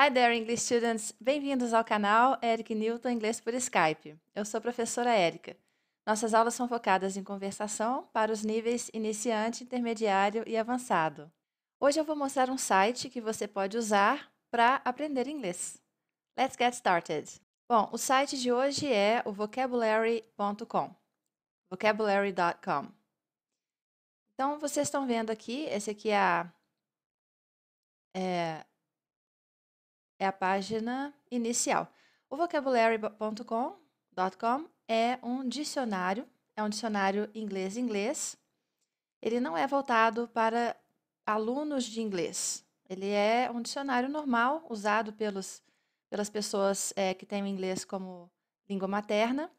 Hi there, English students! Bem-vindos ao canal Eric Newton Inglês por Skype. Eu sou a professora Erica. Nossas aulas são focadas em conversação para os níveis iniciante, intermediário e avançado. Hoje eu vou mostrar um site que você pode usar para aprender inglês. Let's get started! Bom, o site de hoje é o vocabulary.com. vocabulary.com. Então, vocês estão vendo aqui, esse aqui é a é, é a página inicial. O vocabulary.com é um dicionário, é um dicionário inglês-inglês. Ele não é voltado para alunos de inglês. Ele é um dicionário normal, usado pelos, pelas pessoas é, que têm o inglês como língua materna.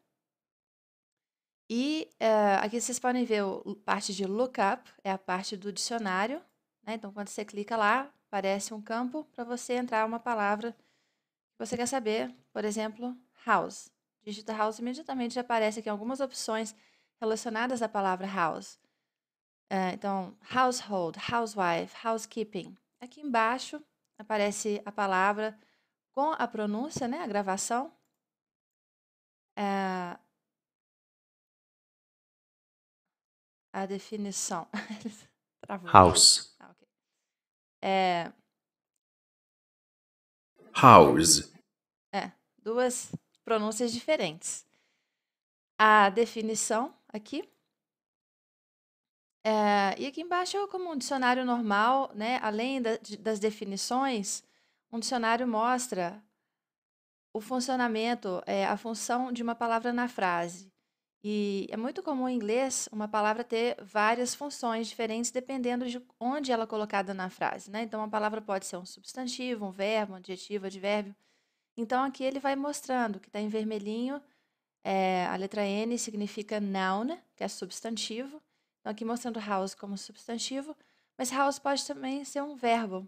E uh, aqui vocês podem ver a parte de lookup, é a parte do dicionário. Né? Então, quando você clica lá, aparece um campo para você entrar uma palavra que você quer saber, por exemplo, house. Digita house imediatamente já aparece aqui algumas opções relacionadas à palavra house. É, então, household, housewife, housekeeping. Aqui embaixo aparece a palavra com a pronúncia, né, a gravação. É, a definição. House. É. House. É, duas pronúncias diferentes. A definição aqui. É, e aqui embaixo é como um dicionário normal, né? Além da, das definições, um dicionário mostra o funcionamento, é, a função de uma palavra na frase. E é muito comum em inglês uma palavra ter várias funções diferentes dependendo de onde ela é colocada na frase, né? Então, uma palavra pode ser um substantivo, um verbo, um adjetivo, um advérbio. Então, aqui ele vai mostrando que está em vermelhinho, é, a letra N significa noun, que é substantivo. Então, aqui mostrando house como substantivo, mas house pode também ser um verbo,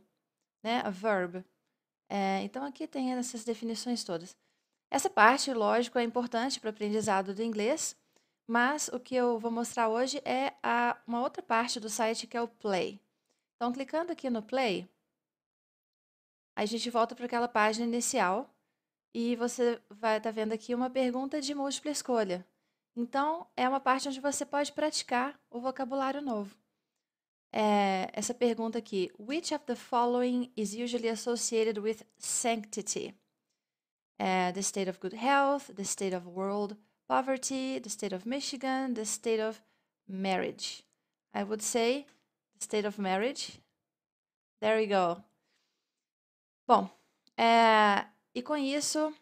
né? A verb. É, então, aqui tem essas definições todas. Essa parte, lógico, é importante para o aprendizado do inglês, mas o que eu vou mostrar hoje é a, uma outra parte do site que é o Play. Então, clicando aqui no Play, a gente volta para aquela página inicial e você vai estar tá vendo aqui uma pergunta de múltipla escolha. Então, é uma parte onde você pode praticar o vocabulário novo. É, essa pergunta aqui: Which of the following is usually associated with sanctity? É, the state of good health, the state of world poverty, the state of Michigan, the state of marriage. I would say the state of marriage. There we go. Bom, é, e com isso,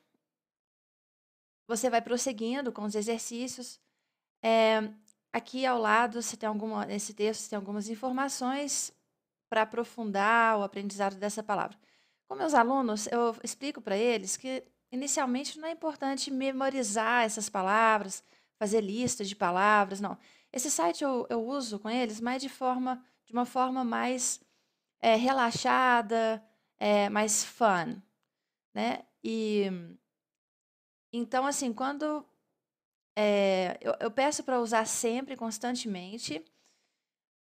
você vai prosseguindo com os exercícios. É, aqui ao lado, você tem alguma, nesse texto, tem algumas informações para aprofundar o aprendizado dessa palavra. Com meus alunos, eu explico para eles que Inicialmente não é importante memorizar essas palavras, fazer listas de palavras, não. Esse site eu, eu uso com eles, mas de forma de uma forma mais é, relaxada, é, mais fun, né? E então assim, quando é, eu, eu peço para usar sempre, constantemente,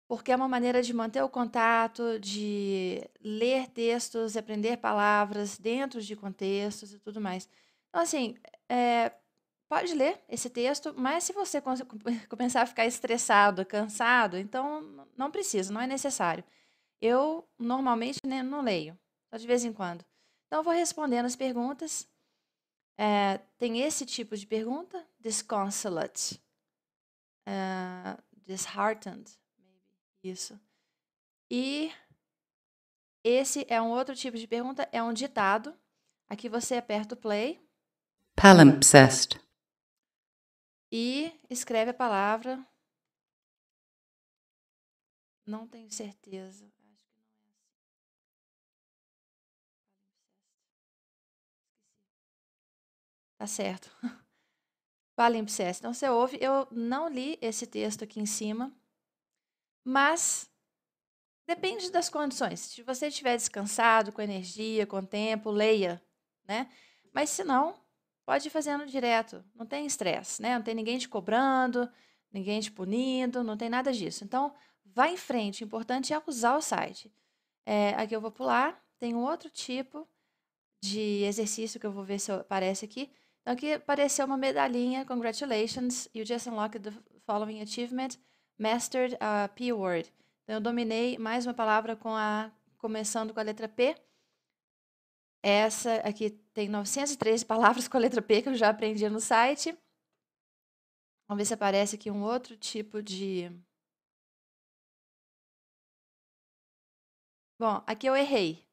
porque é uma maneira de manter o contato, de ler textos, aprender palavras dentro de contextos e tudo mais. Então, assim, é, pode ler esse texto, mas se você começar a ficar estressado, cansado, então não precisa, não é necessário. Eu normalmente né, não leio, só de vez em quando. Então, eu vou respondendo as perguntas. É, tem esse tipo de pergunta, disconsolate, é, disheartened, isso. E esse é um outro tipo de pergunta, é um ditado. Aqui você aperta o play. Palimpsest. E escreve a palavra. Não tenho certeza. É assim. Tá certo. Palimpsest. Então você ouve, eu não li esse texto aqui em cima. Mas depende das condições. Se você estiver descansado, com energia, com tempo, leia, né? Mas se não, pode ir fazendo direto. Não tem estresse, né? Não tem ninguém te cobrando, ninguém te punindo, não tem nada disso. Então, vá em frente. O importante é usar o site. É, aqui eu vou pular. Tem um outro tipo de exercício que eu vou ver se aparece aqui. Então, aqui apareceu uma medalhinha, congratulations, you just unlocked the following achievement mastered a ah, P word. Então, eu dominei mais uma palavra com a começando com a letra P. Essa aqui tem 913 palavras com a letra P que eu já aprendi no site. Vamos ver se aparece aqui um outro tipo de. Bom, aqui eu errei.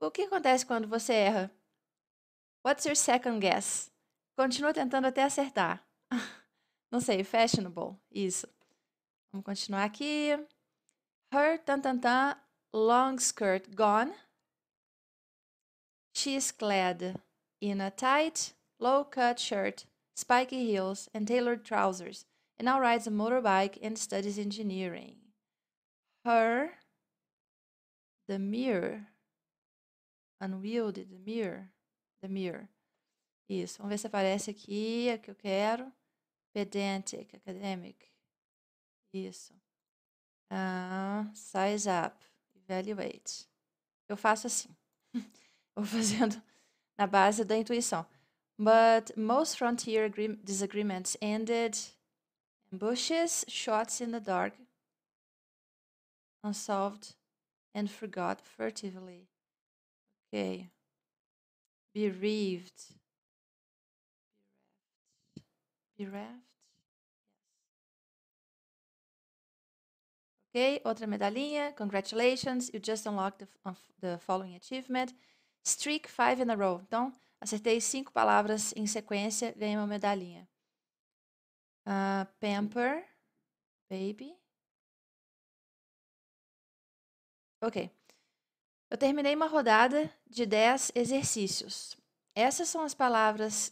O que acontece quando você erra? What's your second guess? Continua tentando até acertar. Não sei, fashionable, isso. Vamos continuar aqui. Her tan tan tan long skirt gone. She is clad in a tight, low-cut shirt, spiky heels, and tailored trousers, and now rides a motorbike and studies engineering. Her, the mirror, unwieldy, the mirror, the mirror. Isso, vamos ver se aparece aqui, é o que eu quero. Pedantic, academic. Isso. Ah, size up, evaluate. Eu faço assim. Vou fazendo na base da intuição. But most frontier disagreements ended in bushes, shots in the dark, unsolved and forgot furtively. Okay. Bereaved. Bereft. Bereft. Ok? Outra medalhinha. Congratulations, you just unlocked the, uh, the following achievement. Streak five in a row. Então, acertei cinco palavras em sequência, ganhei uma medalhinha. Uh, pamper, baby. Ok. Eu terminei uma rodada de 10 exercícios. Essas são as palavras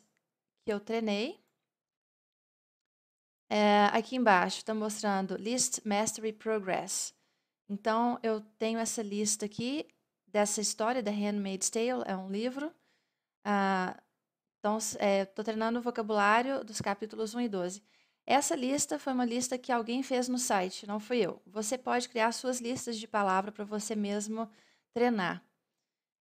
que eu treinei é, aqui embaixo está mostrando List Mastery Progress. Então, eu tenho essa lista aqui dessa história da Handmaid's Tale, é um livro. Ah, então, estou é, treinando o vocabulário dos capítulos 1 e 12. Essa lista foi uma lista que alguém fez no site, não fui eu. Você pode criar suas listas de palavra para você mesmo treinar.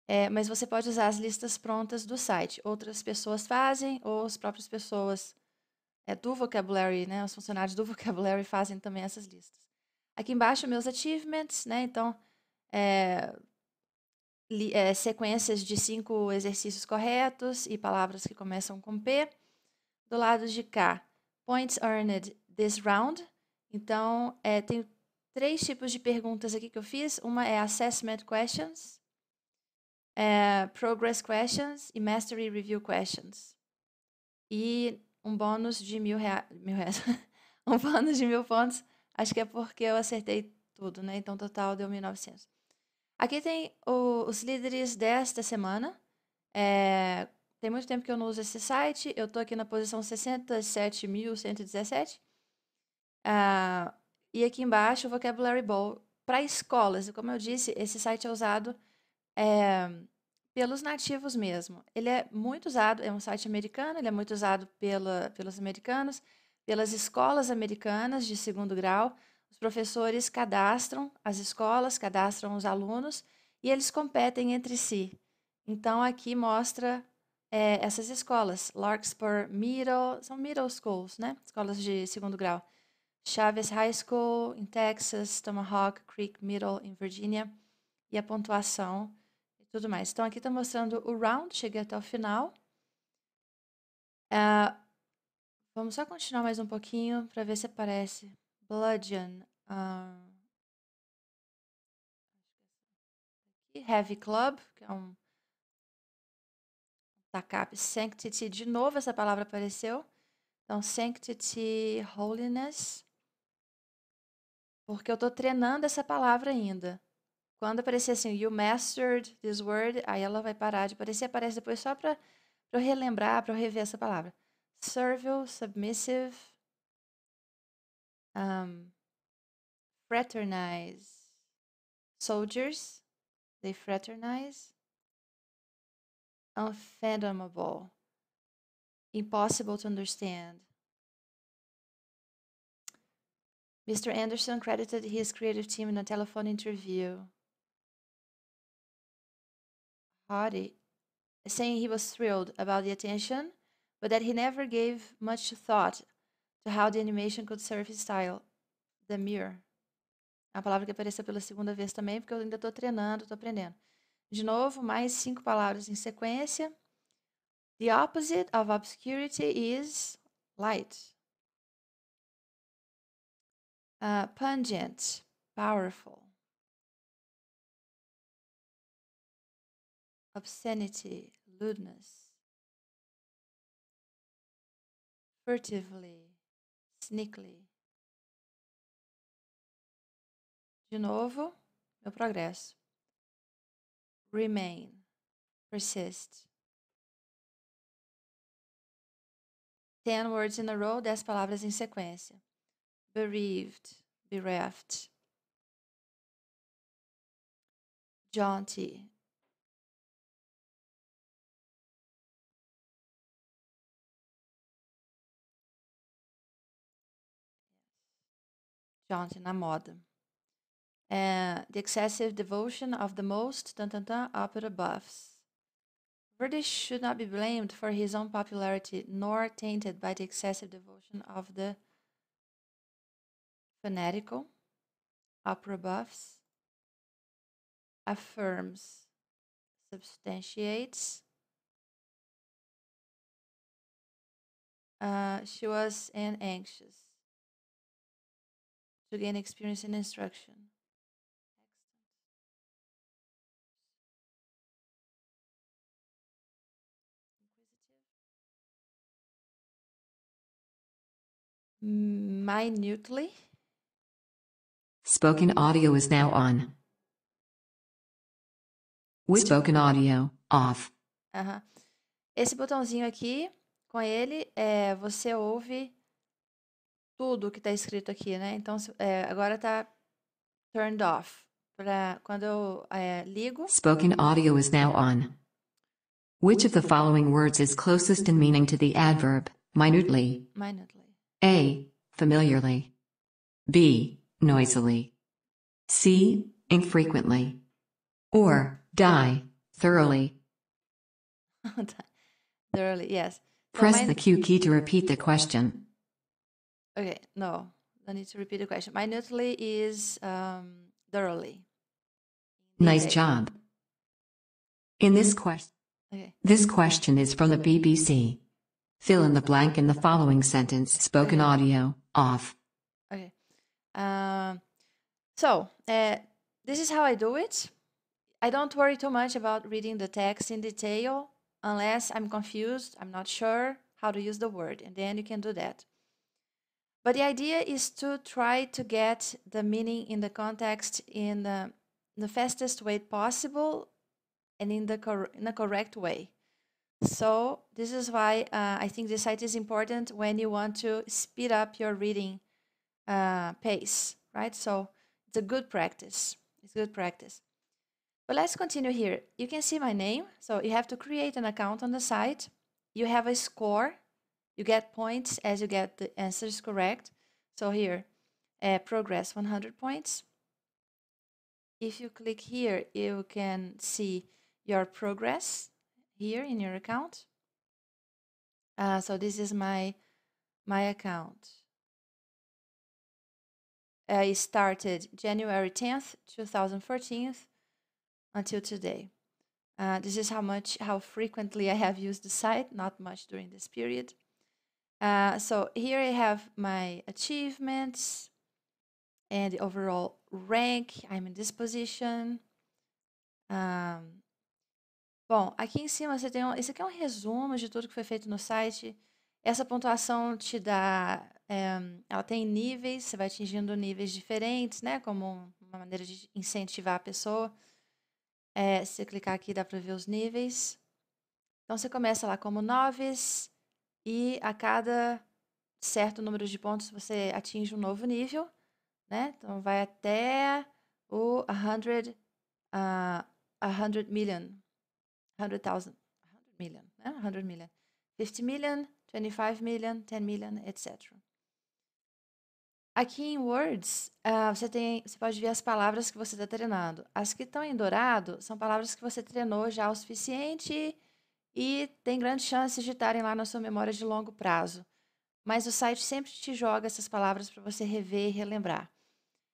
É, mas você pode usar as listas prontas do site. Outras pessoas fazem ou as próprias pessoas é, do Vocabulary, né? Os funcionários do Vocabulary fazem também essas listas. Aqui embaixo, meus achievements, né? Então, é, li, é, sequências de cinco exercícios corretos e palavras que começam com P. Do lado de cá, points earned this round. Então, é, tem três tipos de perguntas aqui que eu fiz. Uma é assessment questions, é, progress questions e mastery review questions. E um bônus de mil reais. Mil reais um bônus de mil pontos. Acho que é porque eu acertei tudo, né? Então, total deu 1.900. Aqui tem o, os líderes desta semana. É, tem muito tempo que eu não uso esse site. Eu tô aqui na posição 67.117. Uh, ah, e aqui embaixo, o Vocabulary Ball para escolas. E como eu disse, esse site é usado é, pelos nativos mesmo. Ele é muito usado, é um site americano, ele é muito usado pela, pelos americanos, pelas escolas americanas de segundo grau. Os professores cadastram as escolas, cadastram os alunos e eles competem entre si. Então, aqui mostra é, essas escolas: Larkspur Middle, são middle schools, né? Escolas de segundo grau. Chaves High School, em Texas, Tomahawk Creek Middle, em Virginia. E a pontuação tudo mais. Então, aqui está mostrando o round, cheguei até o final. Uh, vamos só continuar mais um pouquinho para ver se aparece. Bludgeon. Uh, Heavy Club, que é um Takap Sanctity, de novo essa palavra apareceu. Então, Sanctity, Holiness. Porque eu estou treinando essa palavra ainda. Quando aparecer assim, you mastered this word, aí ela vai parar de aparecer, aparece depois só para eu relembrar, para eu rever essa palavra. Servile, submissive, um, fraternize. Soldiers, they fraternize. Unfathomable, impossible to understand. Mr. Anderson credited his creative team in a telephone interview. party, saying he was thrilled about the attention, but that he never gave much thought to how the animation could serve his style. The mirror. É uma palavra que apareceu pela segunda vez também, porque eu ainda estou treinando, estou aprendendo. De novo, mais cinco palavras em sequência. The opposite of obscurity is light. Uh, pungent, powerful. obscenity, lewdness. Furtively, sneakily. De novo, meu progresso. Remain, persist. Ten words in a row, dez palavras em sequência. Bereaved, bereft. Jaunty, Johnson, na moda. Uh, the excessive devotion of the most dun, dun, dun, opera buffs. British should not be blamed for his own popularity, nor tainted by the excessive devotion of the fanatical opera buffs. Affirms, substantiates. Uh, she was an anxious to gain experience in instruction. minutely. Spoken audio is now on. With spoken audio off. Uh huh. Esse botãozinho aqui, com ele, é, você ouve tudo que está escrito aqui, né? Então, é, agora turned off. quando eu é, ligo, Spoken audio is now on. Which of the following words is closest in meaning to the adverb, minutely? minutely. A. Familiarly. B. Noisily. C. Infrequently. Or, die, thoroughly. Thoroughly, yes. Press the Q key to repeat the question. Okay, no, I need to repeat the question. My Nutly is um, thoroughly. Nice job. In this mm-hmm. question, okay. this question is from the BBC. Fill in the blank in the following sentence. Spoken okay. audio off. Okay. Um, so uh, this is how I do it. I don't worry too much about reading the text in detail unless I'm confused, I'm not sure how to use the word, and then you can do that. But the idea is to try to get the meaning in the context in the, the fastest way possible and in the, cor in a correct way. So this is why uh, I think the site is important when you want to speed up your reading uh, pace, right? So it's a good practice. It's good practice. But let's continue here. You can see my name. So you have to create an account on the site. You have a score you get points as you get the answers correct. So here, uh, progress 100 points. If you click here, you can see your progress here in your account. Uh, so this is my my account. Uh, I started January 10th, 2014 until today. Uh, this is how much, how frequently I have used the site, not much during this period. Uh, so here I have my achievements and the overall rank. I'm in this position. Um, bom, aqui em cima você tem um, esse aqui é um resumo de tudo que foi feito no site. Essa pontuação te dá, é, ela tem níveis, você vai atingindo níveis diferentes, né? Como uma maneira de incentivar a pessoa. É, se você clicar aqui dá para ver os níveis. Então você começa lá como novice, e a cada certo número de pontos você atinge um novo nível, né? Então vai até o 100, uh, 100 million, 100,000, 100 million, né? 100 million, 50 million, 25 million, 10 million, etc. Aqui em Words, uh, você, tem, você pode ver as palavras que você está treinando. As que estão em dourado são palavras que você treinou já o suficiente e tem grandes chances de estarem lá na sua memória de longo prazo. Mas o site sempre te joga essas palavras para você rever e relembrar.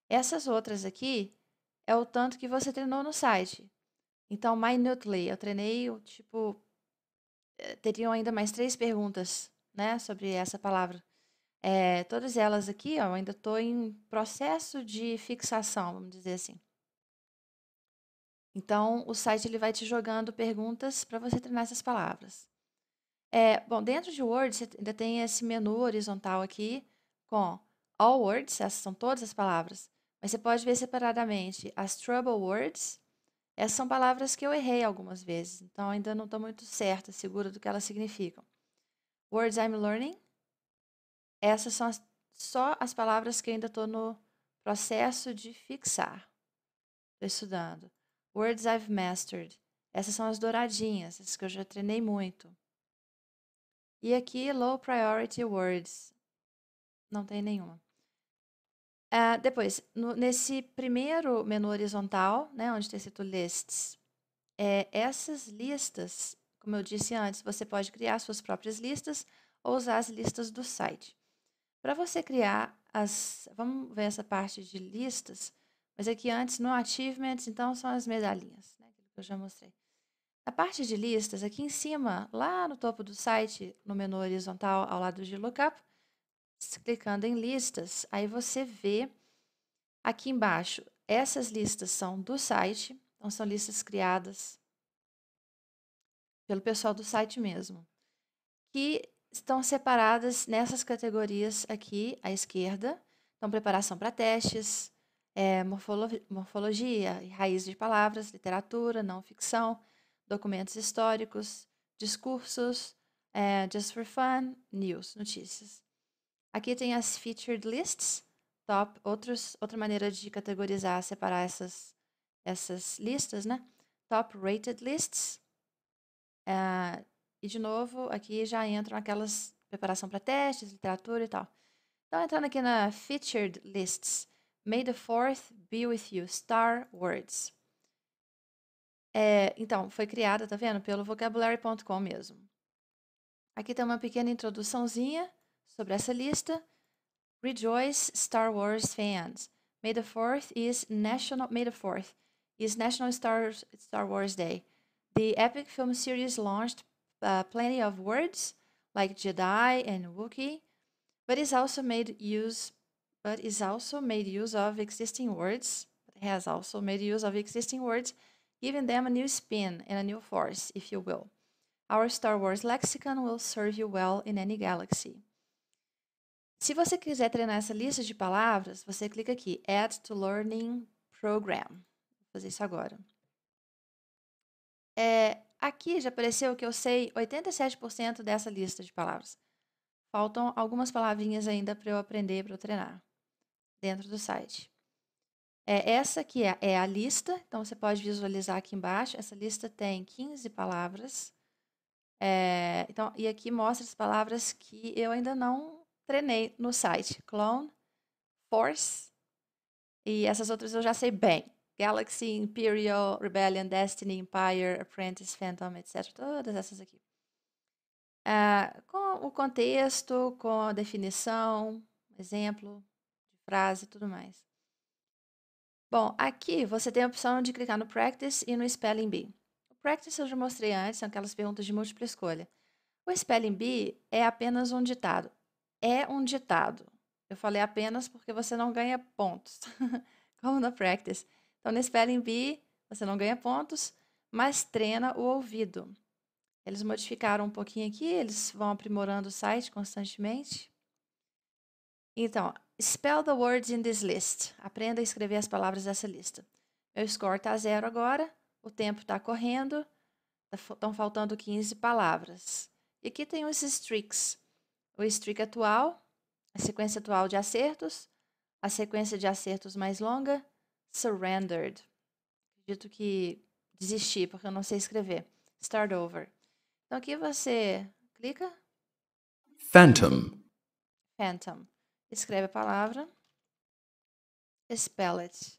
Essas outras aqui é o tanto que você treinou no site. Então, minutely, eu treinei, tipo, eh, teriam ainda mais três perguntas, né, sobre essa palavra. É, todas elas aqui, ó, eu ainda estou em processo de fixação, vamos dizer assim. Então, o site ele vai te jogando perguntas para você treinar essas palavras. É, bom, dentro de Word, você ainda tem esse menu horizontal aqui com all words, essas são todas as palavras. Mas você pode ver separadamente as trouble words. Essas são palavras que eu errei algumas vezes, então ainda não estou muito certa, segura do que elas significam. Words I'm learning. Essas são as, só as palavras que eu ainda estou no processo de fixar. Estou estudando. Words I've Mastered. Essas são as douradinhas, essas que eu já treinei muito. E aqui, Low Priority Words. Não tem nenhuma. Uh, depois, no, nesse primeiro menu horizontal, né, onde tem escrito Lists, é, essas listas, como eu disse antes, você pode criar suas próprias listas ou usar as listas do site. Para você criar as. Vamos ver essa parte de listas. Mas aqui é antes, no Achievements, então, são as medalhinhas, né? que eu já mostrei. Na parte de listas, aqui em cima, lá no topo do site, no menu horizontal ao lado de Lookup, clicando em listas, aí você vê aqui embaixo, essas listas são do site, então são listas criadas pelo pessoal do site mesmo, que estão separadas nessas categorias aqui à esquerda. Então, preparação para testes, é, morfolo morfologia e raízes de palavras, literatura, não ficção, documentos históricos, discursos, é, just for fun, news, notícias. Aqui tem as featured lists, top, outros, outra maneira de categorizar, separar essas, essas listas, né? Top rated lists. É, e de novo, aqui já entram aquelas preparação para testes, literatura e tal. Então, entrando aqui na featured lists, May the Fourth be with you. Star Words. É, então, foi criada, tá vendo? Pelo vocabulary.com mesmo. Aqui tem uma pequena introduçãozinha sobre essa lista. Rejoice, Star Wars fans. May the 4th is National May the Fourth is National Star, Star Wars Day. The epic film series launched uh, plenty of words like Jedi and Wookiee, but is also made use but is also made use of existing words, has also made use of existing words, giving them a new spin and a new force, if you will. Our Star Wars lexicon will serve you well in any galaxy. Se você quiser treinar essa lista de palavras, você clica aqui, Add to Learning Program. Vou fazer isso agora. É, aqui já apareceu que eu sei 87% dessa lista de palavras. Faltam algumas palavrinhas ainda para eu aprender, para eu treinar dentro do site. É, essa aqui é, é a lista, então você pode visualizar aqui embaixo. Essa lista tem 15 palavras. É, então, e aqui mostra as palavras que eu ainda não treinei no site. Clone, Force, e essas outras eu já sei bem. Galaxy, Imperial, Rebellion, Destiny, Empire, Apprentice, Phantom, etc. Todas essas aqui. É, com o contexto, com a definição, exemplo, frase e tudo mais. Bom, aqui você tem a opção de clicar no Practice e no Spelling Bee. O Practice eu já mostrei antes, são aquelas perguntas de múltipla escolha. O Spelling Bee é apenas um ditado. É um ditado. Eu falei apenas porque você não ganha pontos, como no Practice. Então, no Spelling Bee, você não ganha pontos, mas treina o ouvido. Eles modificaram um pouquinho aqui, eles vão aprimorando o site constantemente. Então, Spell the words in this list. Aprenda a escrever as palavras dessa lista. Meu score está zero agora, o tempo está correndo, estão tá faltando 15 palavras. E aqui tem os streaks. O streak atual, a sequência atual de acertos, a sequência de acertos mais longa, surrendered. Acredito que desisti, porque eu não sei escrever. Start over. Então aqui você clica. Phantom. Phantom. Escreve a palavra. Spell it.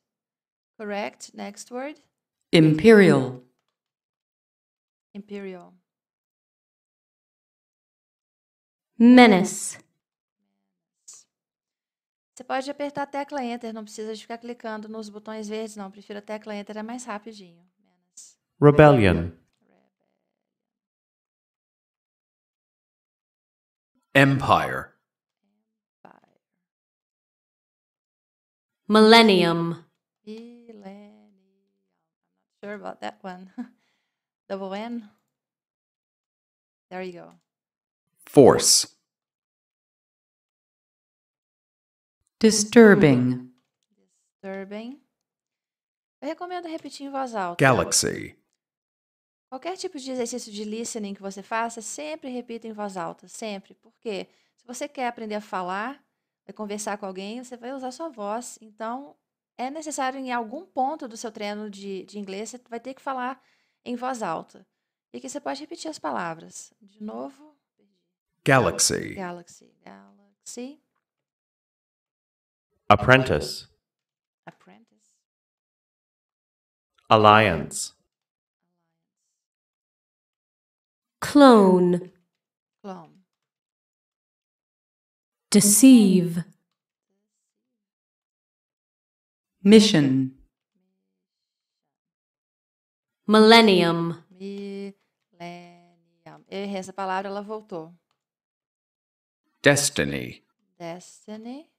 Correct. Next word. Imperial. Imperial. Menace. Você pode apertar a tecla Enter, não precisa de ficar clicando nos botões verdes, não. Prefiro a tecla Enter, é mais rapidinho. Menace. Rebellion. Empire. Millennium. Millennium. Sure about that one. Double N. There you go. Force. Disturbing. Disturbing. Eu recomendo repetir em voz alta. Galaxy. Qualquer tipo de exercício de listening que você faça, sempre repita em voz alta, sempre. Porque se você quer aprender a falar, vai é conversar com alguém, você vai usar sua voz. Então, é necessário em algum ponto do seu treino de, de inglês, você vai ter que falar em voz alta. E aqui você pode repetir as palavras. De novo. Galaxy. Galaxy. Galaxy. Apprentice. Apprentice. Alliance. Clone. deceive. Mission. Millennium. Millennium. Eu errei essa palavra, ela voltou. Destiny. Destiny.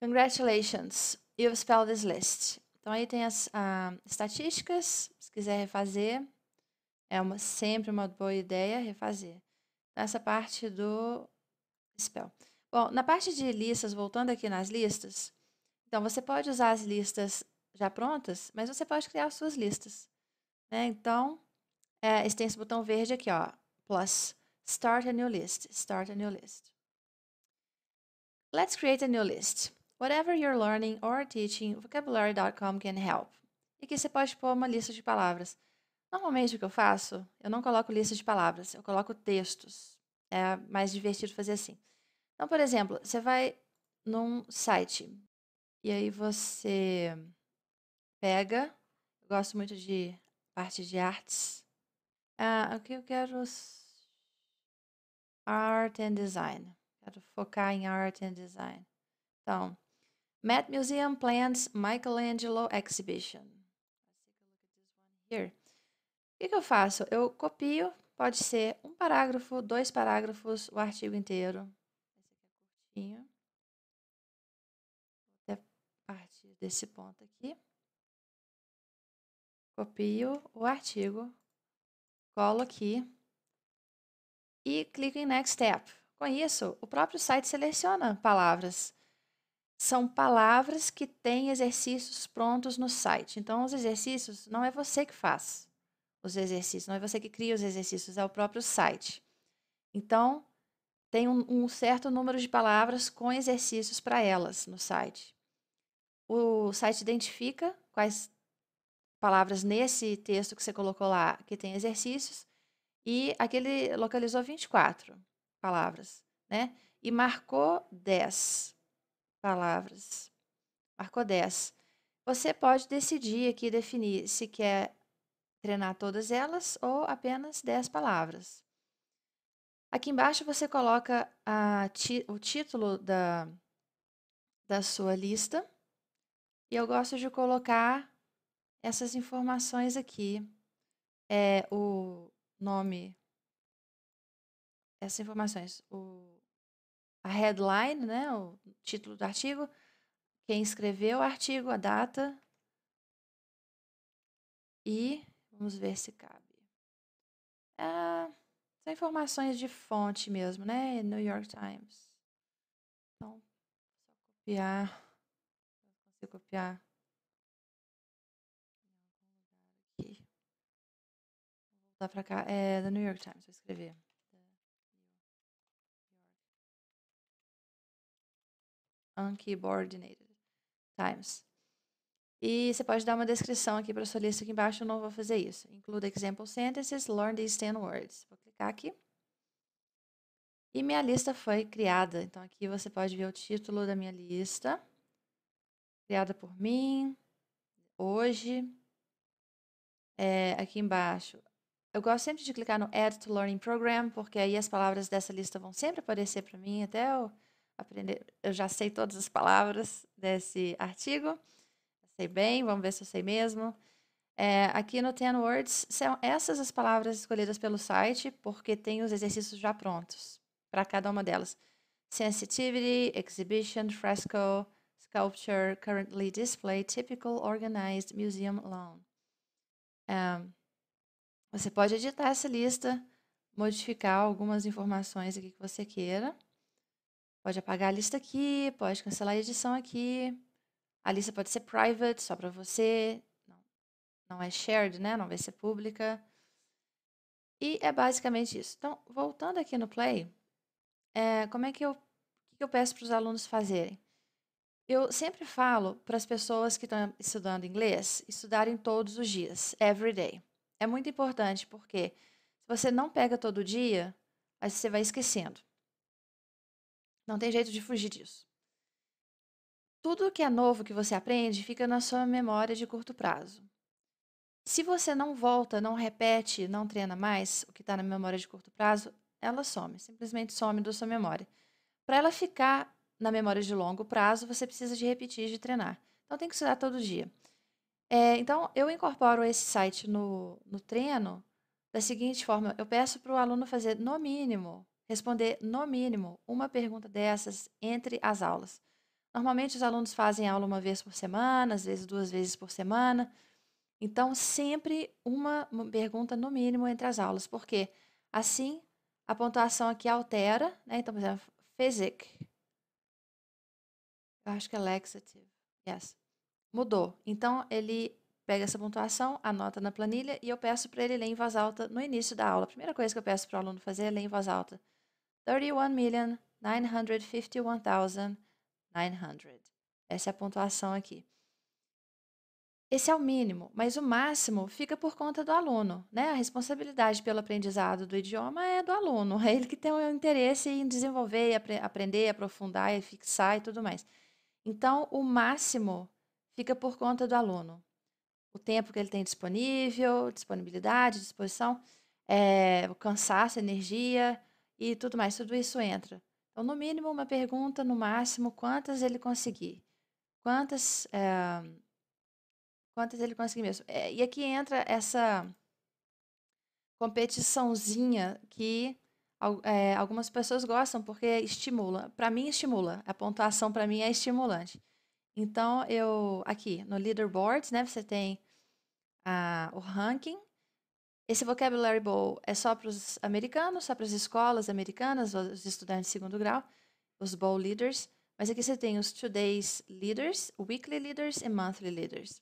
Congratulations, you've spelled this list. Então aí tem as uh, estatísticas, se quiser refazer, é uma, sempre uma boa ideia refazer nessa parte do spell. Bom, na parte de listas, voltando aqui nas listas, então você pode usar as listas já prontas, mas você pode criar suas listas. Né? Então, é, esse tem esse botão verde aqui, ó, plus, start a new list, start a new list. Let's create a new list. Whatever you're learning or teaching, vocabulary.com can help. E aqui você pode pôr uma lista de palavras. Normalmente o que eu faço, eu não coloco lista de palavras, eu coloco textos. É mais divertido fazer assim. Então, por exemplo, você vai num site e aí você pega. Eu gosto muito de parte de artes. Ah, aqui eu quero art and design. Quero focar em art and design. Então, Met Museum plans Michelangelo exhibition. Here. O que, eu faço? Eu copio, pode ser um parágrafo, dois parágrafos, o artigo inteiro. Esse aqui é curtinho. Até partir desse ponto aqui. Copio o artigo, colo aqui e clico em Next Step. Com isso, o próprio site seleciona palavras. São palavras que têm exercícios prontos no site. Então, os exercícios não é você que faz os exercícios. Não é você que cria os exercícios, é o próprio site. Então, tem um, um certo número de palavras com exercícios para elas no site. O site identifica quais palavras nesse texto que você colocou lá que tem exercícios e aquele localizou 24 palavras, né? E marcou 10 palavras. Marcou 10. Você pode decidir aqui definir se quer treinar todas elas ou apenas 10 palavras. Aqui embaixo você coloca a, o título da, da sua lista e eu gosto de colocar essas informações aqui. É, o nome, essas informações, o, a headline, né, o título do artigo, quem escreveu o artigo, a data e Vamos ver se cabe. Ah, são informações de fonte mesmo, né? New York Times. Então, só copiar. Consigo copiar. Aqui. Vou voltar para cá. É da New York Times, vou escrever. Uncoordinated Times. E você pode dar uma descrição aqui para sua lista aqui embaixo, eu não vou fazer isso. Include example sentences, learn these 10 words. Vou clicar aqui. E minha lista foi criada. Então aqui você pode ver o título da minha lista. Criada por mim, hoje. É, aqui embaixo. Eu gosto sempre de clicar no Add to Learning Program, porque aí as palavras dessa lista vão sempre aparecer para mim, até eu aprender. Eu já sei todas as palavras desse artigo sei bem, vamos ver se eu sei mesmo. É, aqui no Ten Words são essas as palavras escolhidas pelo site, porque tem os exercícios já prontos para cada uma delas. Sensitivity, Exhibition, Fresco, Sculpture, Currently Display, Typical, Organized, Museum, Loan. É, você pode editar essa lista, modificar algumas informações aqui que você queira. Pode apagar a lista aqui, pode cancelar a edição aqui. A lista pode ser private, só para você. Não, não é shared, né? Não vai ser pública. E é basicamente isso. Então, voltando aqui no Play, é, como é que eu, que eu peço para os alunos fazerem? Eu sempre falo para as pessoas que estão estudando inglês estudarem todos os dias, every day. É muito importante porque se você não pega todo dia, aí você vai esquecendo. Não tem jeito de fugir disso tudo que é novo que você aprende fica na sua memória de curto prazo. Se você não volta, não repete, não treina mais o que está na memória de curto prazo, ela some, simplesmente some da sua memória. Para ela ficar na memória de longo prazo, você precisa de repetir, de treinar. Então tem que estudar todo dia. É, então eu incorporo esse site no, no treino da seguinte forma: eu peço para o aluno fazer no mínimo, responder no mínimo uma pergunta dessas entre as aulas. Normalmente os alunos fazem aula uma vez por semana, às vezes duas vezes por semana. Então, sempre uma pergunta no mínimo entre as aulas, porque assim a pontuação aqui altera, né? Então, por exemplo, physic. Eu acho que é laxative. Yes. Mudou. Então, ele pega essa pontuação, anota na planilha e eu peço para ele ler em voz alta no início da aula. A primeira coisa que eu peço para o aluno fazer é ler em voz alta. 31 million thousand 900. Essa é a pontuação aqui. Esse é o mínimo, mas o máximo fica por conta do aluno, né? A responsabilidade pelo aprendizado do idioma é do aluno, é ele que tem o interesse em desenvolver, aprender, aprofundar e fixar e tudo mais. Então, o máximo fica por conta do aluno. O tempo que ele tem disponível, disponibilidade, disposição, é, o cansaço, energia e tudo mais, tudo isso entra. Então, no mínimo, uma pergunta, no máximo, quantas ele conseguir. Quantas, é, quantas ele conseguir mesmo. É, e aqui entra essa competiçãozinha que é, algumas pessoas gostam, porque estimula. Para mim, estimula. A pontuação, para mim, é estimulante. Então, eu aqui no leaderboard, né, você tem ah, o ranking, esse vocabulary bowl é só para os americanos, só para as escolas americanas, os estudantes de segundo grau, os bowl leaders. Mas aqui você tem os today's leaders, weekly leaders e monthly leaders.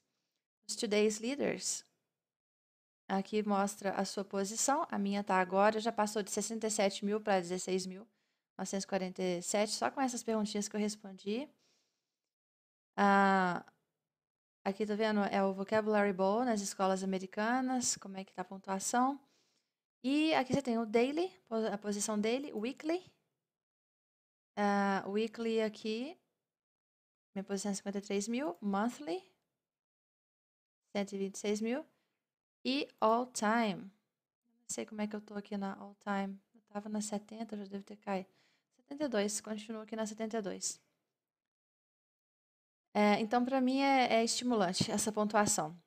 Os today's leaders, aqui mostra a sua posição. A minha está agora, já passou de 67 mil para 16 mil. 947, só com essas perguntinhas que eu respondi. Ah, Aqui tá vendo é o vocabulary ball nas escolas americanas, como é que tá a pontuação. E aqui você tem o daily, a posição daily, weekly. Uh, weekly aqui, minha posição é 53 mil, monthly, 126 mil. E all time. Não sei como é que eu tô aqui na all time. Eu tava na 70, já devo ter caído. 72, continuo aqui na 72. É, então, para mim, é, é estimulante essa pontuação.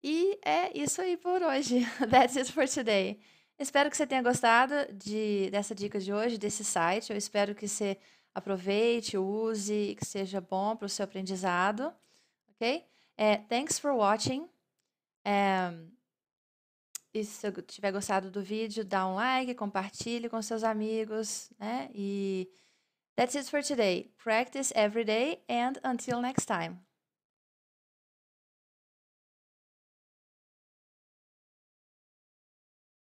E é isso aí por hoje. That's it for today. Espero que você tenha gostado de, dessa dica de hoje, desse site. Eu espero que você aproveite, use, que seja bom para o seu aprendizado. Ok? É, thanks for watching. É, e se você tiver gostado do vídeo, dá um like, compartilhe com seus amigos, né? E That's it for today. Practice every day and until next time.